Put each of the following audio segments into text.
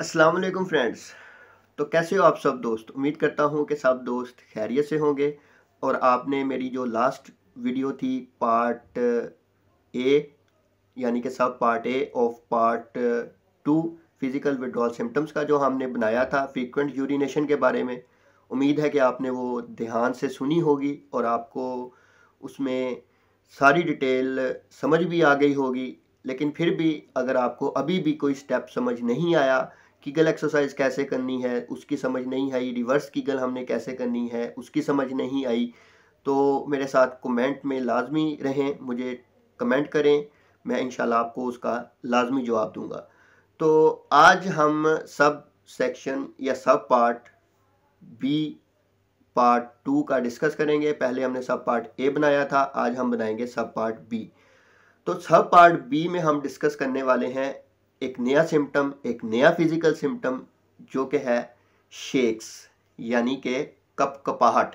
अस्सलाम वालेकुम फ्रेंड्स तो कैसे हो आप सब दोस्त उम्मीद करता हूँ कि सब दोस्त खैरियत से होंगे और आपने मेरी जो लास्ट वीडियो थी पार्ट ए यानी कि sub part A of part two physical withdrawal symptoms का जो हमने बनाया था फ्रीक्वेंट यूरिनेशन के बारे में उम्मीद है कि आपने वो ध्यान से सुनी होगी और आपको उसमें सारी डिटेल समझ भी आ गई होगी लेकिन फिर भी अगर आपको अभी भी कोई स्टेप समझ नहीं आया कीगल एक्सरसाइज कैसे करनी है उसकी समझ नहीं आई रिवर्स कीगल हमने कैसे करनी है उसकी समझ नहीं आई तो मेरे साथ कमेंट में लाजमी रहें मुझे कमेंट करें मैं इन आपको उसका लाजमी जवाब दूंगा तो आज हम सब सेक्शन या sub part B part two का डिस्कस करेंगे पहले हमने सब पार्ट ए बनाया था आज हम बनाएंगे सब पार्ट बी तो सब पार्ट बी में हम डिस्कस करने वाले हैं एक नया सिम्टम एक नया फिजिकल सिम्टम जो कि है शेक्स यानी कि कप कपाहट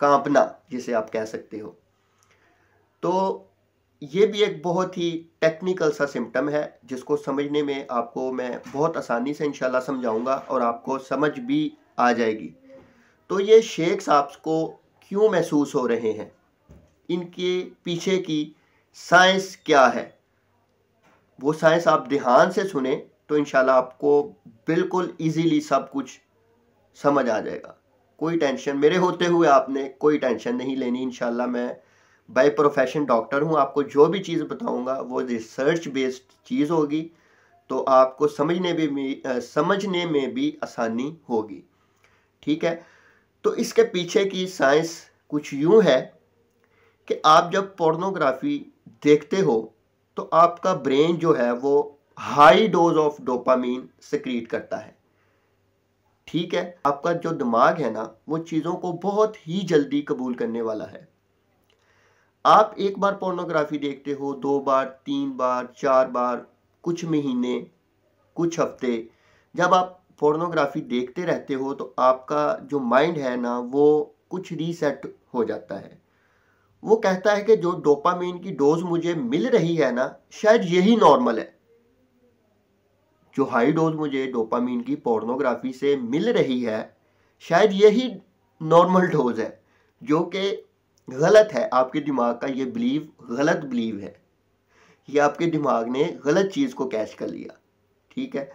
कांपना जिसे आप कह सकते हो तो ये भी एक बहुत ही टेक्निकल सा सिम्टम है जिसको समझने में आपको मैं बहुत आसानी से इंशाल्लाह समझाऊंगा और आपको समझ भी आ जाएगी तो ये शेक्स आपको क्यों महसूस हो रहे हैं इनके पीछे की साइंस क्या है वो साइंस आप ध्यान से सुने तो इनशाला आपको बिल्कुल इजीली सब कुछ समझ आ जाएगा कोई टेंशन मेरे होते हुए आपने कोई टेंशन नहीं लेनी इन मैं बाय प्रोफेशन डॉक्टर हूँ आपको जो भी चीज़ बताऊँगा वो रिसर्च बेस्ड चीज़ होगी तो आपको समझने भी समझने में भी आसानी होगी ठीक है तो इसके पीछे की साइंस कुछ यूँ है कि आप जब पोर्नोग्राफी देखते हो तो आपका ब्रेन जो है वो high dose of dopamine secrete करता है ठीक है आपका जो दिमाग है ना वो चीज़ों को बहुत ही जल्दी कबूल करने वाला है आप एक बार पोर्नोग्राफी देखते हो दो बार तीन बार चार बार कुछ महीने कुछ हफ्ते जब आप पोर्नोग्राफी देखते रहते हो तो आपका जो माइंड है ना वो कुछ रीसेट हो जाता है वो कहता है कि जो डोपामीन की डोज मुझे मिल रही है ना शायद यही नॉर्मल है जो हाई डोज मुझे डोपामीन की पोर्नोग्राफी से मिल रही है शायद यही नॉर्मल डोज है जो कि गलत है आपके दिमाग का ये बिलीव गलत बिलीव है ये आपके दिमाग ने गलत चीज़ को कैच कर लिया ठीक है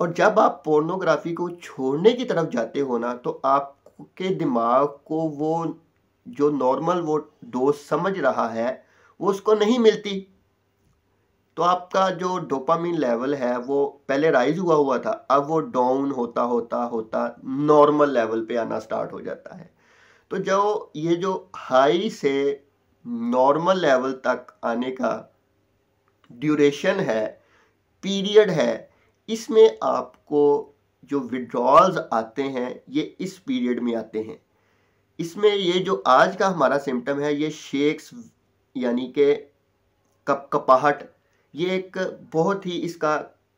और जब आप पोर्नोग्राफी को छोड़ने की तरफ जाते हो ना तो आपके दिमाग को वो जो नॉर्मल वो डोज समझ रहा है वो उसको नहीं मिलती तो आपका जो डोपामिन लेवल है वो पहले राइज हुआ हुआ था अब वो डाउन होता होता होता नॉर्मल लेवल पे आना स्टार्ट हो जाता है तो जो ये जो हाई से नॉर्मल लेवल तक आने का ड्यूरेशन है पीरियड है इसमें आपको जो विड्रॉल्स आते हैं ये इस पीरियड में आते हैं इसमें ये जो आज का हमारा सिम्टम है ये शेक्स यानी कि कप कपाहट ये एक बहुत ही इसका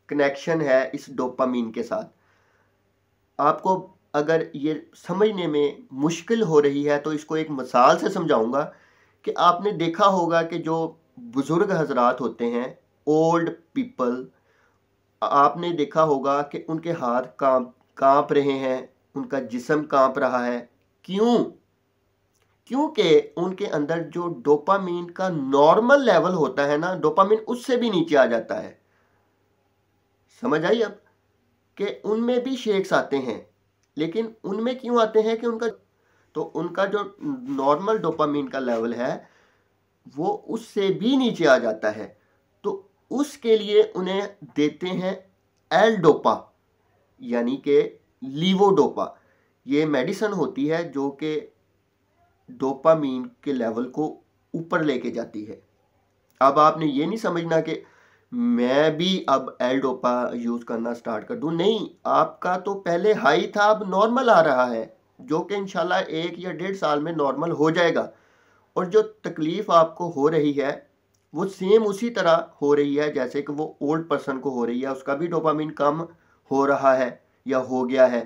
कनेक्शन है इस डोपामीन के साथ आपको अगर ये समझने में मुश्किल हो रही है तो इसको एक मिसाल से समझाऊंगा कि आपने देखा होगा कि जो बुज़ुर्ग हजरात होते हैं ओल्ड पीपल आपने देखा होगा कि उनके हाथ कांप कांप रहे हैं उनका जिसम कांप रहा है क्यों क्योंकि उनके अंदर जो डोपामीन का नॉर्मल लेवल होता है ना डोपामीन उससे भी नीचे आ जाता है समझ आई अब कि उनमें भी शेक्स आते हैं लेकिन उनमें क्यों आते हैं कि उनका तो उनका जो नॉर्मल डोपामीन का लेवल है वो उससे भी नीचे आ जाता है तो उसके लिए उन्हें देते हैं एल डोपा यानी कि लीवोडोपा ये मेडिसन होती है जो कि डोपामीन के लेवल को ऊपर लेके जाती है अब आपने ये नहीं समझना कि मैं भी अब एल डोपा यूज़ करना स्टार्ट कर दूं नहीं आपका तो पहले हाई था अब नॉर्मल आ रहा है जो कि इंशाल्लाह एक या डेढ़ साल में नॉर्मल हो जाएगा और जो तकलीफ़ आपको हो रही है वो सेम उसी तरह हो रही है जैसे कि वो ओल्ड पर्सन को हो रही है उसका भी डोपामीन कम हो रहा है या हो गया है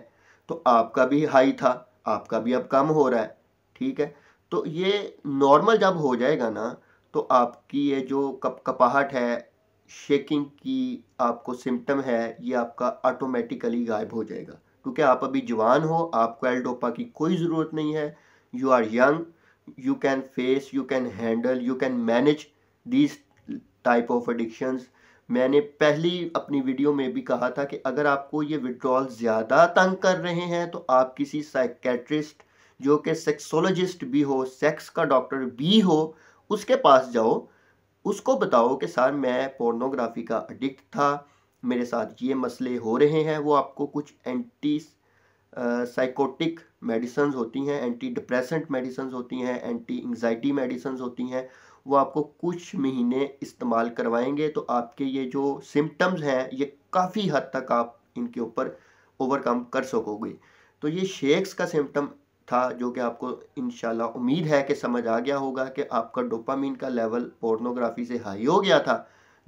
तो आपका भी हाई था आपका भी अब कम हो रहा है ठीक है तो ये नॉर्मल जब हो जाएगा ना तो आपकी ये जो कप कपाहट है शेकिंग की आपको सिम्टम है ये आपका ऑटोमेटिकली गायब हो जाएगा क्योंकि आप अभी जवान हो आपको एल्डोपा की कोई ज़रूरत नहीं है you are young you can face you can handle you can manage these type of addictions मैंने पहली अपनी वीडियो में भी कहा था कि अगर आपको ये विड्रॉल ज़्यादा तंग कर रहे हैं तो आप किसी साइकेट्रिस्ट जो कि सेक्सोलॉजिस्ट भी हो सेक्स का डॉक्टर भी हो उसके पास जाओ उसको बताओ कि सर मैं पोर्नोग्राफी का अडिक्ट था मेरे साथ ये मसले हो रहे हैं वो आपको कुछ एंटी साइकोटिक मेडिसन होती हैं एंटी डिप्रेसेंट मेडिसन होती हैं एंटी एंगजाइटी मेडिसन होती हैं वो आपको कुछ महीने इस्तेमाल करवाएंगे तो आपके ये जो सिम्टम्स हैं ये काफ़ी हद तक आप इनके ऊपर ओवरकम कर सकोगे तो ये शेक्स का सिम्टम था जो कि आपको इन उम्मीद है कि समझ आ गया होगा कि आपका डोपामीन का लेवल पोर्नोग्राफी से हाई हो गया था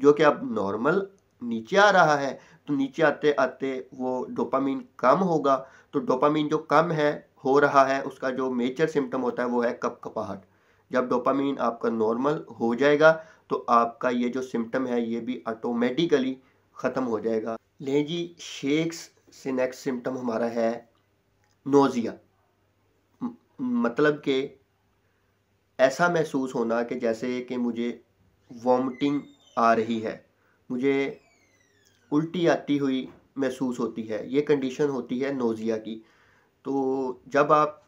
जो कि अब नॉर्मल नीचे आ रहा है तो नीचे आते आते वो डोपामीन कम होगा तो डोपामीन जो कम है हो रहा है उसका जो मेजर सिम्टम होता है वो है कप कपाहट जब डोपामीन आपका नॉर्मल हो जाएगा तो आपका ये जो सिम्टम है ये भी ऑटोमेटिकली ख़त्म हो जाएगा लें जी शेक्स से नेक्स्ट सिम्टम हमारा है नोज़िया मतलब कि ऐसा महसूस होना कि जैसे कि मुझे वॉमिटिंग आ रही है मुझे उल्टी आती हुई महसूस होती है ये कंडीशन होती है नोज़िया की तो जब आप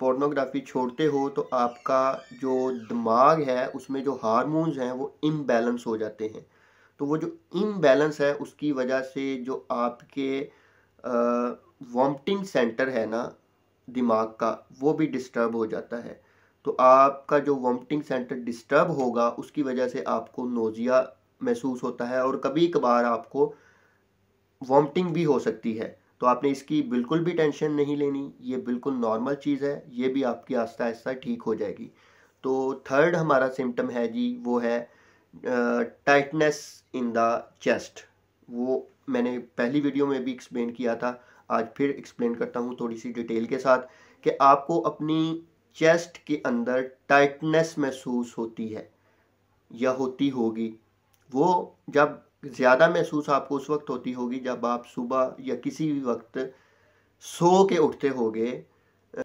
पोर्नोग्राफी छोड़ते हो तो आपका जो दिमाग है उसमें जो हारमोन्स हैं वो इम्बैलेंस हो जाते हैं तो वो जो इम्बैलेंस है उसकी वजह से जो आपके वॉमटिंग सेंटर है ना दिमाग का वो भी डिस्टर्ब हो जाता है तो आपका जो वॉमटिंग सेंटर डिस्टर्ब होगा उसकी वजह से आपको नोज़िया महसूस होता है और कभी कभार आपको वॉमटिंग भी हो सकती है तो आपने इसकी बिल्कुल भी टेंशन नहीं लेनी ये बिल्कुल नॉर्मल चीज़ है ये भी आपकी आस्ता आस्ता ठीक हो जाएगी तो थर्ड हमारा सिम्टम है जी वो है टाइटनेस इन द चेस्ट वो मैंने पहली वीडियो में भी एक्सप्लेन किया था आज फिर एक्सप्लेन करता हूँ थोड़ी सी डिटेल के साथ कि आपको अपनी चेस्ट के अंदर टाइटनेस महसूस होती है या होती होगी वो जब ज़्यादा महसूस आपको उस वक्त होती होगी जब आप सुबह या किसी भी वक्त सो के उठते होगे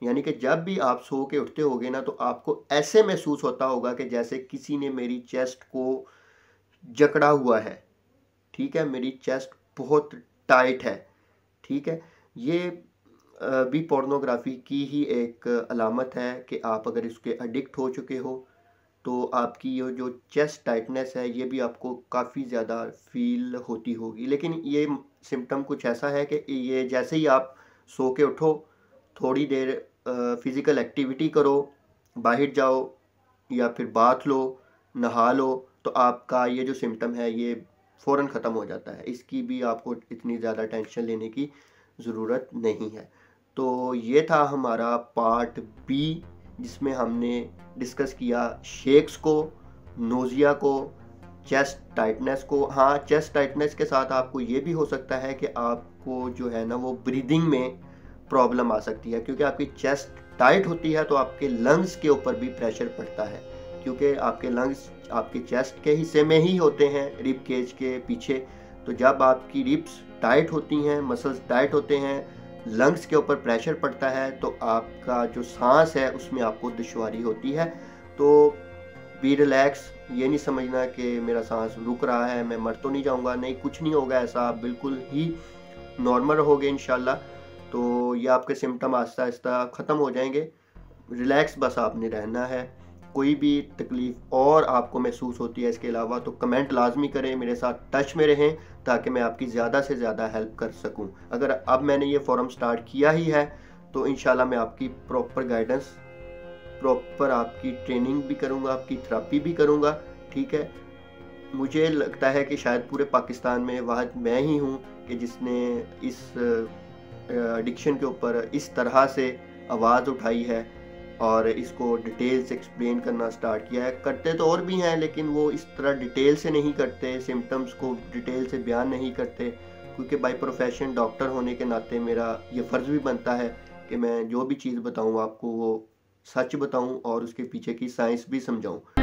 यानी कि जब भी आप सो के उठते होगे ना तो आपको ऐसे महसूस होता होगा कि जैसे किसी ने मेरी चेस्ट को जकड़ा हुआ है ठीक है मेरी चेस्ट बहुत टाइट है ठीक है ये भी पोर्नोग्राफी की ही एक अलामत है कि आप अगर इसके अडिक्ट हो चुके हो तो आपकी ये जो चेस्ट टाइटनेस है ये भी आपको काफ़ी ज़्यादा फील होती होगी लेकिन ये सिम्टम कुछ ऐसा है कि ये जैसे ही आप सो के उठो थोड़ी देर फिज़िकल एक्टिविटी करो बाहर जाओ या फिर बाथ लो नहा लो तो आपका ये जो सिम्टम है ये फ़ौर ख़त्म हो जाता है इसकी भी आपको इतनी ज़्यादा टेंशन लेने की ज़रूरत नहीं है तो ये था हमारा पार्ट बी जिसमें हमने डिस्कस किया शेक्स को नोज़िया को चेस्ट टाइटनेस को हाँ चेस्ट टाइटनेस के साथ आपको ये भी हो सकता है कि आपको जो है ना वो ब्रीदिंग में प्रॉब्लम आ सकती है क्योंकि आपकी चेस्ट टाइट होती है तो आपके लंग्स के ऊपर भी प्रेशर पड़ता है क्योंकि आपके लंग्स आपके चेस्ट के हिस्से में ही होते हैं रिप केज के पीछे तो जब आपकी रिप्स टाइट होती हैं मसल्स टाइट होते हैं लंग्स के ऊपर प्रेशर पड़ता है तो आपका जो सांस है उसमें आपको दुशारी होती है तो बी रिलैक्स ये नहीं समझना कि मेरा सांस रुक रहा है मैं मर तो नहीं जाऊंगा नहीं कुछ नहीं होगा ऐसा आप बिल्कुल ही नॉर्मल रहोगे इन तो ये आपके सिम्टम आस्ता आस्ता ख़त्म हो जाएंगे रिलैक्स बस आपने रहना है कोई भी तकलीफ़ और आपको महसूस होती है इसके अलावा तो कमेंट लाजमी करें मेरे साथ टच में रहें ताकि मैं आपकी ज़्यादा से ज़्यादा हेल्प कर सकूँ अगर अब मैंने ये फॉरम स्टार्ट किया ही है तो इन मैं आपकी प्रॉपर गाइडेंस प्रॉपर आपकी ट्रेनिंग भी करूँगा आपकी थेरापी भी करूँगा ठीक है मुझे लगता है कि शायद पूरे पाकिस्तान में वाहद मैं ही हूँ कि जिसने इस एडिक्शन के ऊपर इस तरह से आवाज़ उठाई है और इसको डिटेल से एक्सप्लेन करना स्टार्ट किया है करते तो और भी हैं लेकिन वो इस तरह डिटेल से नहीं करते सिम्टम्स को डिटेल से बयान नहीं करते क्योंकि बाय प्रोफेशन डॉक्टर होने के नाते मेरा ये फ़र्ज़ भी बनता है कि मैं जो भी चीज़ बताऊँ आपको वो सच बताऊँ और उसके पीछे की साइंस भी समझाऊँ